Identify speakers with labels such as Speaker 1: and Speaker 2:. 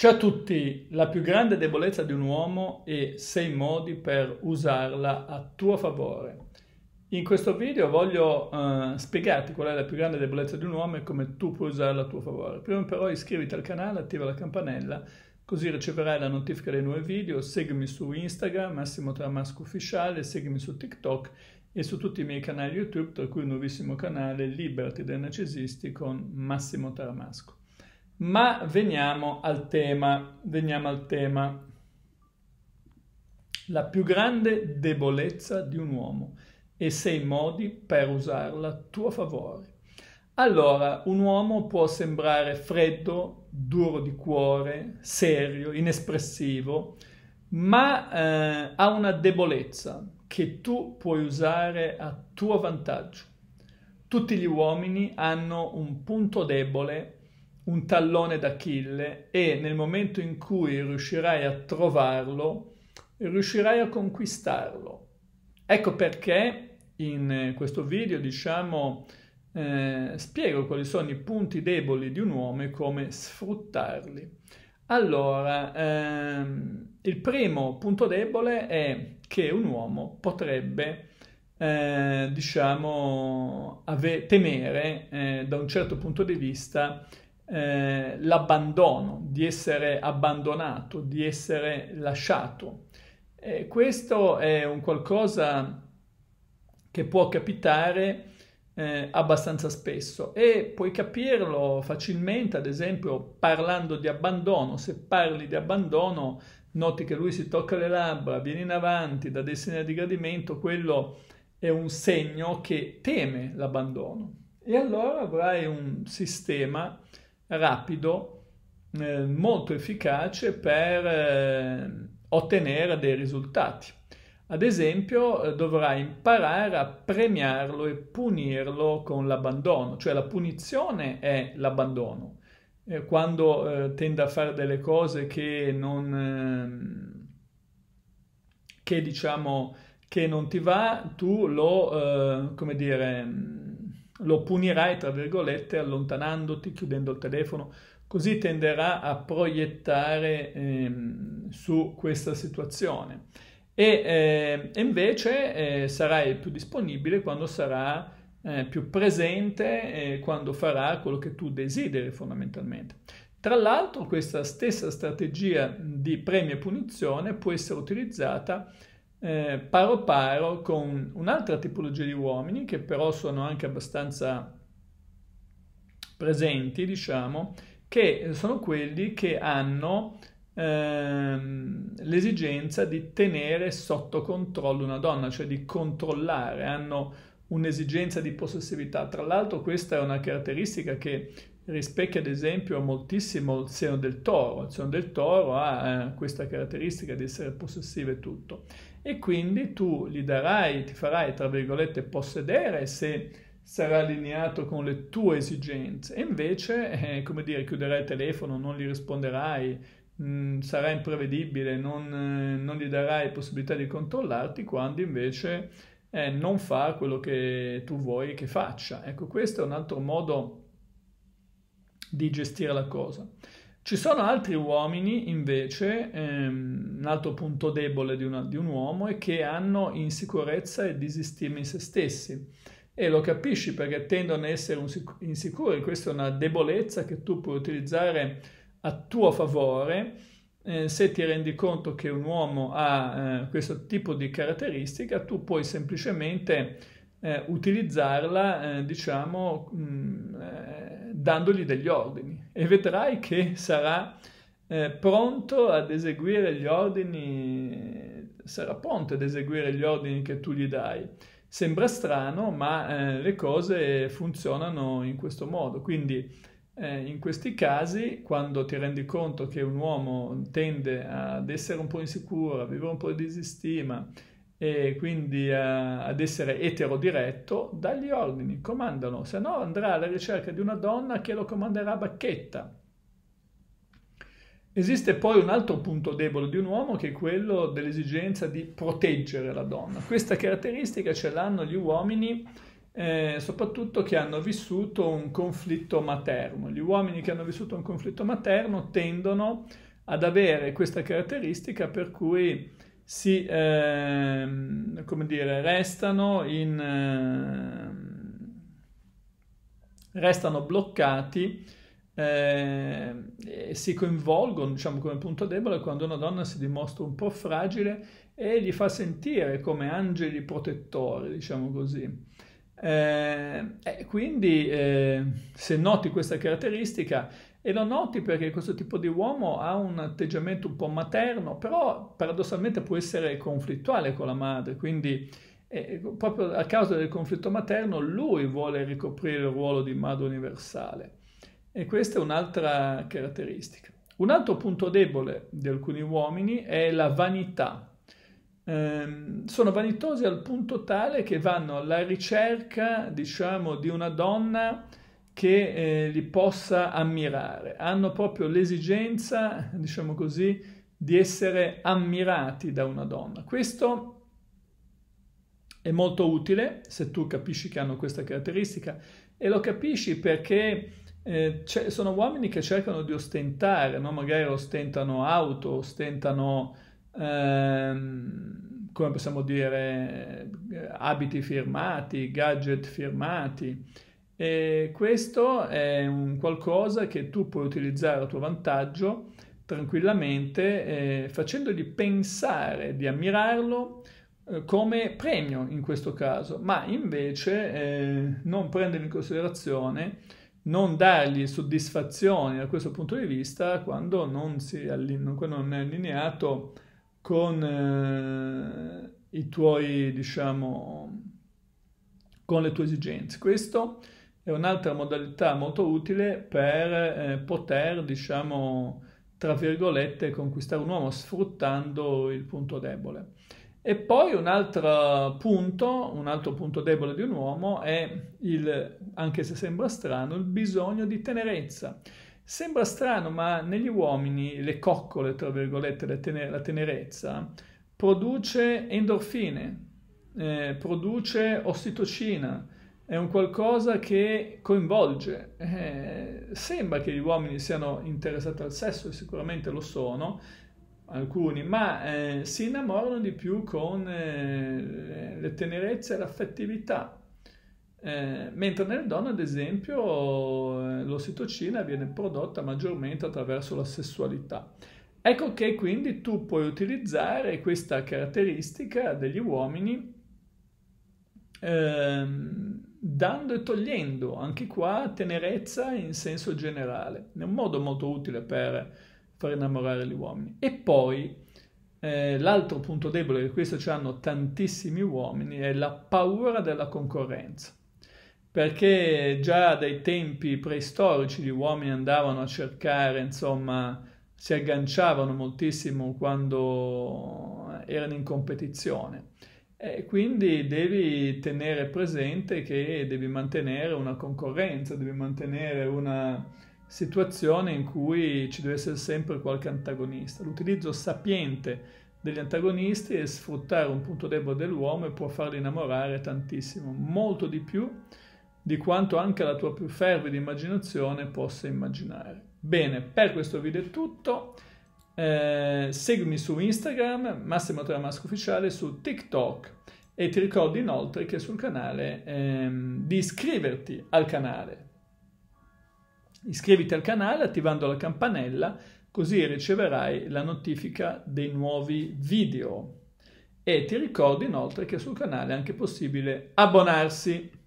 Speaker 1: Ciao a tutti, la più grande debolezza di un uomo e sei modi per usarla a tuo favore. In questo video voglio eh, spiegarti qual è la più grande debolezza di un uomo e come tu puoi usarla a tuo favore. Prima però iscriviti al canale, attiva la campanella, così riceverai la notifica dei nuovi video, seguimi su Instagram, Massimo Tramasco Ufficiale, seguimi su TikTok e su tutti i miei canali YouTube, tra cui il nuovissimo canale Liberty dai Narcisisti con Massimo Taramasco. Ma veniamo al tema, veniamo al tema. La più grande debolezza di un uomo e sei modi per usarla a tuo favore. Allora, un uomo può sembrare freddo, duro di cuore, serio, inespressivo, ma eh, ha una debolezza che tu puoi usare a tuo vantaggio. Tutti gli uomini hanno un punto debole un tallone d'Achille e nel momento in cui riuscirai a trovarlo, riuscirai a conquistarlo. Ecco perché in eh, questo video, diciamo, eh, spiego quali sono i punti deboli di un uomo e come sfruttarli. Allora, ehm, il primo punto debole è che un uomo potrebbe, eh, diciamo, temere eh, da un certo punto di vista eh, l'abbandono, di essere abbandonato, di essere lasciato. Eh, questo è un qualcosa che può capitare eh, abbastanza spesso e puoi capirlo facilmente, ad esempio parlando di abbandono, se parli di abbandono noti che lui si tocca le labbra, viene in avanti, dà dei segni di gradimento, quello è un segno che teme l'abbandono e allora avrai un sistema rapido, eh, molto efficace per eh, ottenere dei risultati. Ad esempio eh, dovrà imparare a premiarlo e punirlo con l'abbandono, cioè la punizione è l'abbandono. Eh, quando eh, tende a fare delle cose che non, ehm, che, diciamo, che non ti va, tu lo, eh, come dire, lo punirai, tra virgolette, allontanandoti, chiudendo il telefono. Così tenderà a proiettare ehm, su questa situazione. E eh, invece eh, sarai più disponibile quando sarà eh, più presente, eh, quando farà quello che tu desideri fondamentalmente. Tra l'altro questa stessa strategia di premio e punizione può essere utilizzata eh, paro paro con un'altra tipologia di uomini che però sono anche abbastanza presenti, diciamo, che sono quelli che hanno ehm, l'esigenza di tenere sotto controllo una donna, cioè di controllare, hanno un'esigenza di possessività. Tra l'altro questa è una caratteristica che rispecchia ad esempio moltissimo il seno del toro. Il seno del toro ha eh, questa caratteristica di essere possessivo e tutto e quindi tu gli darai, ti farai, tra virgolette, possedere se sarà allineato con le tue esigenze. E invece, eh, come dire, chiuderai il telefono, non gli risponderai, mh, mm, sarà imprevedibile, non, eh, non, gli darai possibilità di controllarti quando invece eh, non fa quello che tu vuoi che faccia. Ecco, questo è un altro modo di gestire la cosa. Ci sono altri uomini invece, ehm, un altro punto debole di, una, di, un uomo è che hanno insicurezza e disistima in se stessi e lo capisci perché tendono ad essere insicuri, questa è una debolezza che tu puoi utilizzare a tuo favore eh, se ti rendi conto che un uomo ha eh, questo tipo di caratteristica tu puoi semplicemente eh, utilizzarla eh, diciamo mh, mm, eh, dandogli degli ordini e vedrai che sarà eh, pronto ad eseguire gli ordini, sarà pronto ad eseguire gli ordini che tu gli dai. Sembra strano, ma eh, le cose funzionano in questo modo. Quindi eh, in questi casi, quando ti rendi conto che un uomo tende ad essere un po' insicuro, a vivere un po' di disistima e quindi a, eh, ad essere etero diretto, dagli ordini, comandano, se no andrà alla ricerca di una donna che lo comanderà a bacchetta. Esiste poi un altro punto debole di un uomo che è quello dell'esigenza di proteggere la donna. Questa caratteristica ce l'hanno gli uomini eh, soprattutto che hanno vissuto un conflitto materno. Gli uomini che hanno vissuto un conflitto materno tendono ad avere questa caratteristica per cui si ehm, come dire, restano, in, ehm, restano bloccati eh, e si coinvolgono diciamo come punto debole quando una donna si dimostra un po' fragile e li fa sentire come angeli protettori diciamo così eh, quindi eh, se noti questa caratteristica e lo noti perché questo tipo di uomo ha un atteggiamento un po' materno, però paradossalmente può essere conflittuale con la madre, quindi eh, proprio a causa del conflitto materno lui vuole ricoprire il ruolo di madre universale. E questa è un'altra caratteristica. Un altro punto debole di alcuni uomini è la vanità. Eh, sono vanitosi al punto tale che vanno alla ricerca, diciamo, di una donna che eh, li possa ammirare, hanno proprio l'esigenza, diciamo così, di essere ammirati da una donna. Questo è molto utile se tu capisci che hanno questa caratteristica e lo capisci perché eh, sono uomini che cercano di ostentare, no? magari ostentano auto, ostentano, ehm, come possiamo dire, eh, abiti firmati, gadget firmati, e questo è un qualcosa che tu puoi utilizzare a tuo vantaggio tranquillamente eh, facendogli pensare di ammirarlo eh, come premio in questo caso, ma invece eh, non prenderlo in considerazione, non dargli soddisfazioni da questo punto di vista quando non, alline- quando non è allineato con eh, i tuoi, diciamo, con le tue esigenze. Questo è un'altra modalità molto utile per eh, poter, diciamo, tra virgolette, conquistare un uomo sfruttando il punto debole. E poi un altro punto, un altro punto debole di un uomo è il, anche se sembra strano, il bisogno di tenerezza. Sembra strano, ma negli uomini le coccole, tra virgolette, la tenerezza, produce endorfine, eh, produce ossitocina, è un qualcosa che coinvolge. Eh, sembra che gli uomini siano interessati al sesso, e sicuramente lo sono, alcuni, ma eh, si innamorano di più con eh, le tenerezze e l'affettività. Eh, mentre nelle donne, ad esempio, l'ossitocina viene prodotta maggiormente attraverso la sessualità. Ecco che quindi tu puoi utilizzare questa caratteristica degli uomini ehm, dando e togliendo, anche qua tenerezza in senso generale, è un modo molto utile per far innamorare gli uomini. E poi eh, l'altro punto debole che questo ci hanno tantissimi uomini è la paura della concorrenza perché già dai tempi preistorici gli uomini andavano a cercare, insomma, si agganciavano moltissimo quando erano in competizione e quindi devi tenere presente che devi mantenere una concorrenza, devi mantenere una situazione in cui ci deve essere sempre qualche antagonista. L'utilizzo sapiente degli antagonisti e sfruttare un punto debole dell'uomo può farli innamorare tantissimo, molto di più di quanto anche la tua più fervida immaginazione possa immaginare. Bene, per questo video è tutto. Eh, seguimi su Instagram, Massimo Tramasco Ufficiale, su TikTok e ti ricordo inoltre che sul canale ehm, di iscriverti al canale. Iscriviti al canale attivando la campanella così riceverai la notifica dei nuovi video. E ti ricordo inoltre che sul canale è anche possibile abbonarsi.